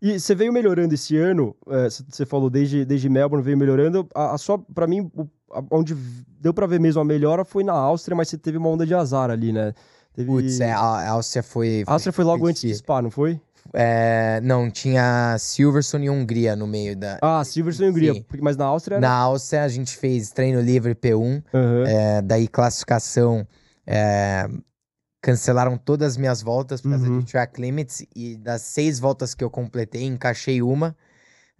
E você veio melhorando esse ano, você é, falou desde, desde Melbourne veio melhorando. A, a para mim, o, a, onde deu para ver mesmo a melhora foi na Áustria, mas você teve uma onda de azar ali, né? Teve... Putz, é, a Áustria foi. A Áustria foi logo foi, antes de Spa, não foi? É, não, tinha Silverstone e Hungria no meio da. Ah, Silverstone e Hungria, Sim. mas na Áustria. Era... Na Áustria a gente fez treino livre P1, uhum. é, daí classificação é, cancelaram todas as minhas voltas por causa uhum. de track limits. E das seis voltas que eu completei, encaixei uma.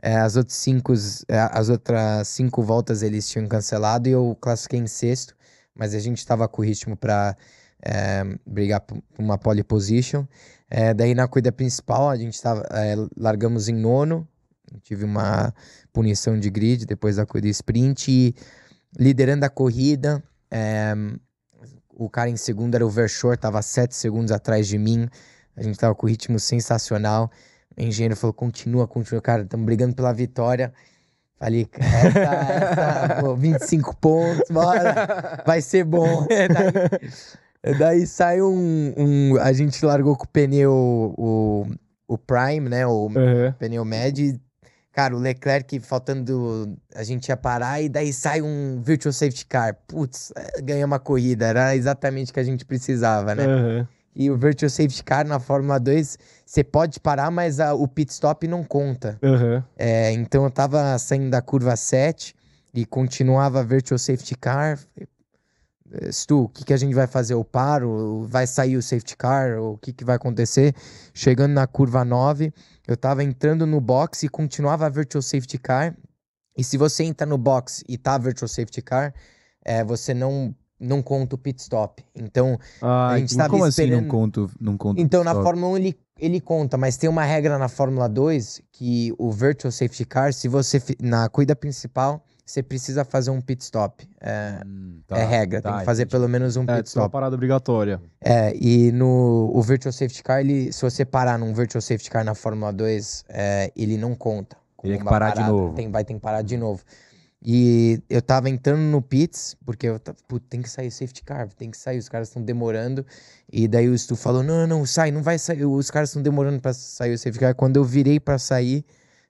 É, as, outras cinco, é, as outras cinco voltas eles tinham cancelado e eu classifiquei em sexto. Mas a gente estava com o ritmo para é, brigar por uma pole position. É, daí na corrida principal a gente tava, é, largamos em nono. Tive uma punição de grid depois da corrida sprint. E liderando a corrida, é, o cara em segundo era o Vershore, tava sete segundos atrás de mim. A gente tava com um ritmo sensacional. O engenheiro falou: continua, continua, cara, estamos brigando pela vitória. Falei, essa, essa, pô, 25 pontos, bora, vai ser bom. É daí, é daí sai um, um, A gente largou com o pneu, o, o Prime, né? O uhum. pneu médio, Cara, o Leclerc faltando. A gente ia parar e daí sai um virtual safety car. Putz, é, ganhamos uma corrida. Era exatamente o que a gente precisava, né? Uhum. E o virtual safety car na Fórmula 2, você pode parar, mas a, o pit stop não conta. Uhum. É, então eu tava saindo da curva 7 e continuava virtual safety car. Falei, eh, Stu, o que, que a gente vai fazer? O paro? Vai sair o safety car? O que, que vai acontecer? Chegando na curva 9, eu tava entrando no box e continuava a virtual safety car. E se você entra no box e tá virtual safety car, é, você não não conta o pit stop. Então, ah, a gente estava como esperando... assim não conto, não conto Então, na Fórmula 1 ele, ele conta, mas tem uma regra na Fórmula 2 que o virtual safety car, se você na corrida principal, você precisa fazer um pit stop. É, hum, é tá, é regra, tá, tem que fazer entendi. pelo menos um é, pit stop. É uma parada obrigatória. É, e no o Virtual Safety Car, ele, se você parar num Virtual Safety Car na Fórmula 2, é, ele não conta. Teria que parar parada, de novo. Tem, vai ter que parar de novo. E eu tava entrando no pits, porque eu tava, tem que sair safety car, tem que sair, os caras estão demorando. E daí o Stu falou: não, não, não, sai, não vai sair, os caras estão demorando para sair o safety car. Quando eu virei para sair,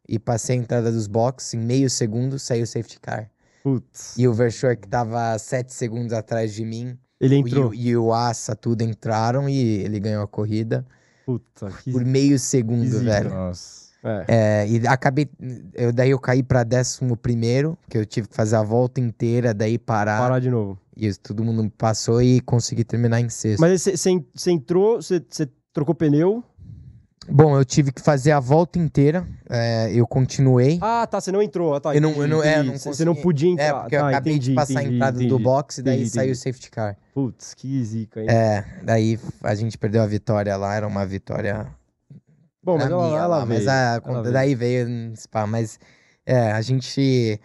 e passei a entrada dos boxes, em meio segundo saiu o safety car. Putz. E o Vershore, que tava sete segundos atrás de mim, ele entrou. e o Asa, tudo entraram e ele ganhou a corrida. Puta, que... Por meio segundo, velho. Nossa. É. é. e acabei. Eu, daí eu caí pra décimo primeiro, que eu tive que fazer a volta inteira, daí parar. Parar de novo. E todo mundo passou e consegui terminar em sexto. Mas você entrou, você trocou pneu? Bom, eu tive que fazer a volta inteira. É, eu continuei. Ah, tá. Você não entrou. Ah, tá, eu não, eu não, é, não Você não podia entrar. É, porque tá, eu acabei entendi, de passar entendi, a entrada do box e daí saiu o safety car. Putz, que zica, hein? É, daí a gente perdeu a vitória lá. Era uma vitória. Bom, mas minha, ela, ela lá, veio, Mas a, ela daí veio. Hum, spa, mas é, a gente.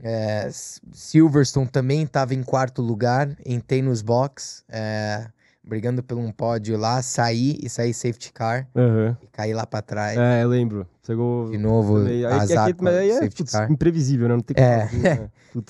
É, Silverstone também estava em quarto lugar. Entrei nos box. É, brigando por um pódio lá, sair e sair safety car uhum. e cair lá pra trás. É, eu lembro. Chegou. De novo, aí, azar. Aqui, é mas aí é putz, imprevisível, né? Não tem como é. Fazer, né?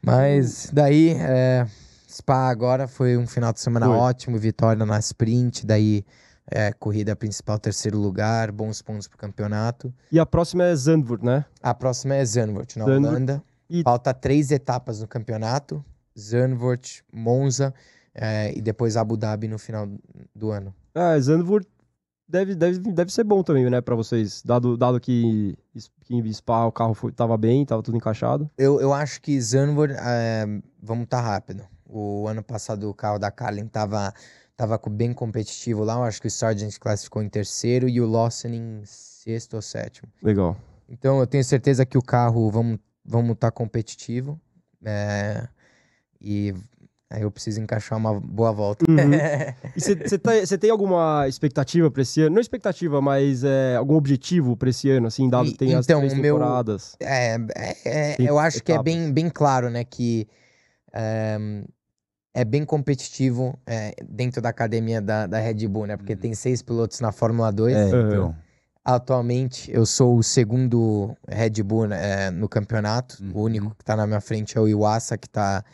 Mas daí, é, Spa agora foi um final de semana foi. ótimo, vitória na sprint, daí é, corrida principal, terceiro lugar, bons pontos pro campeonato. E a próxima é Zandvoort, né? A próxima é Zandvoort, na Zandvoort. Holanda. E... Falta três etapas no campeonato. Zandvoort, Monza é, e depois Abu Dhabi no final do ano. Ah, Zandvoort deve, deve, deve ser bom também, né, para vocês, dado, dado que, que em Spa o carro foi, tava bem, tava tudo encaixado. Eu, eu acho que Zandvoort, é, vamos tá rápido. O ano passado o carro da Carlin tava, tava bem competitivo lá, eu acho que o Sargent classificou em terceiro e o Lawson em sexto ou sétimo. Legal. Então eu tenho certeza que o carro vamos vamos estar tá competitivo é, e Aí eu preciso encaixar uma boa volta. Uhum. e você tá, tem alguma expectativa para esse ano? Não expectativa, mas é, algum objetivo para esse ano, assim, dado que tem então, as três meu, temporadas? É, é, é, tem eu acho etapas. que é bem, bem claro, né, que eh, é bem competitivo é, dentro da academia da, da, Red Bull, né? Porque uhum. tem seis pilotos na Fórmula 2. É, uhum. Então, atualmente eu sou o segundo Red Bull né, no campeonato. Uhum. O único que tá na minha frente é o Iwasa, que tá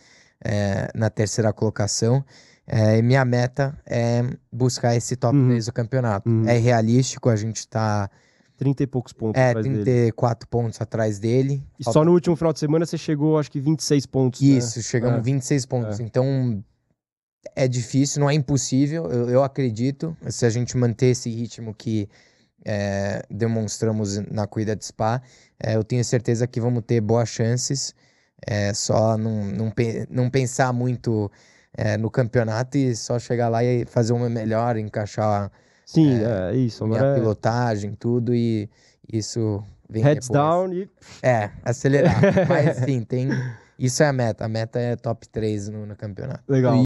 é, na terceira colocação. É, minha meta é buscar esse top uhum. 3 do campeonato. Uhum. É realístico, a gente tá. 30 e poucos pontos. É, 34 dele. pontos atrás dele. E Falta... só no último final de semana você chegou, acho que 26 pontos. Né? Isso, né? chegamos é. 26 pontos. É. Então é difícil, não é impossível, eu, eu, acredito. Se a gente manter esse ritmo que é, demonstramos na corrida de Spa, é, eu tenho certeza que vamos ter boas chances. É só não, não, não pensar muito é, no campeonato e só chegar lá e fazer uma melhor, encaixar. Sim, é, é isso. Minha é... pilotagem, tudo e isso vem Heads depois. down e... É, acelerar. Mas sim, tem... Isso é a meta. A meta é top 3 no, no campeonato. Legal. E...